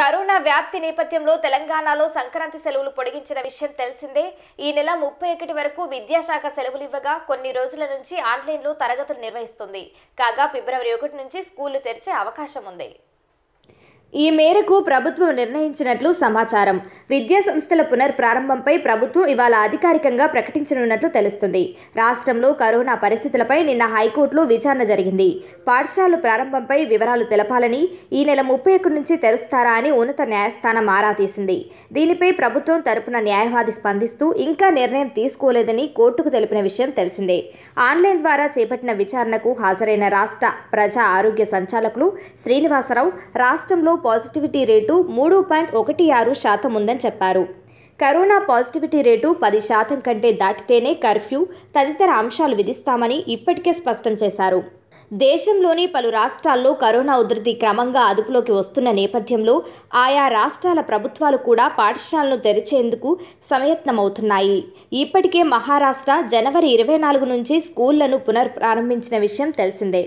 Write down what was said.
corona వ్యాప్తి నేపథ్యంలో తెలంగాణలో సంక్రాంతి సెలవులు పొడిగించిన విషయం తెలిసిందే ఈ నెల ముప్పై ఒకటి వరకు విద్యాశాఖ సెలవులు ఇవ్వగా కొన్ని రోజుల నుంచి ఆన్లైన్లో తరగతులు నిర్వహిస్తుంది కాగా ఫిబ్రవరి ఒకటి నుంచి స్కూళ్లు తెరిచే అవకాశం ఉంది ఈ మేరకు ప్రభుత్వం నిర్ణయించినట్లు సమాచారం విద్యా సంస్థల పునర్ప్రారంభంపై ప్రభుత్వం ఇవాళ అధికారికంగా ప్రకటించనున్నట్లు తెలుస్తుంది రాష్ట్రంలో కరోనా పరిస్థితులపై నిన్న హైకోర్టులో విచారణ జరిగింది పాఠశాల ప్రారంభంపై వివరాలు తెలపాలని ఈ నెల ముప్పై ఒకటి నుంచి తెరుస్తారా అని ఉన్నత న్యాయస్థానం ఆరా తీసింది దీనిపై ప్రభుత్వం తరపున న్యాయవాది స్పందిస్తూ ఇంకా నిర్ణయం తీసుకోలేదని కోర్టుకు తెలిపిన విషయం తెలిసిందే ఆన్లైన్ ద్వారా చేపట్టిన విచారణకు హాజరైన రాష్ట్ర ప్రజా ఆరోగ్య సంచాలకులు శ్రీనివాసరావు రాష్ట్రంలో పాజిటివిటీ రేటు మూడు పాయింట్ ఒకటి ఆరు శాతం ఉందని చెప్పారు కరోనా పాజిటివిటీ రేటు పది శాతం కంటే దాటితేనే కర్ఫ్యూ తదితర అంశాలు విధిస్తామని ఇప్పటికే స్పష్టం చేశారు దేశంలోని పలు రాష్ట్రాల్లో కరోనా ఉధృతి క్రమంగా అదుపులోకి వస్తున్న నేపథ్యంలో ఆయా రాష్ట్రాల ప్రభుత్వాలు కూడా పాఠశాలను తెరిచేందుకు సమయత్నమవుతున్నాయి ఇప్పటికే మహారాష్ట్ర జనవరి ఇరవై నాలుగు నుంచి స్కూళ్లను పునర్ప్రారంభించిన విషయం తెలిసిందే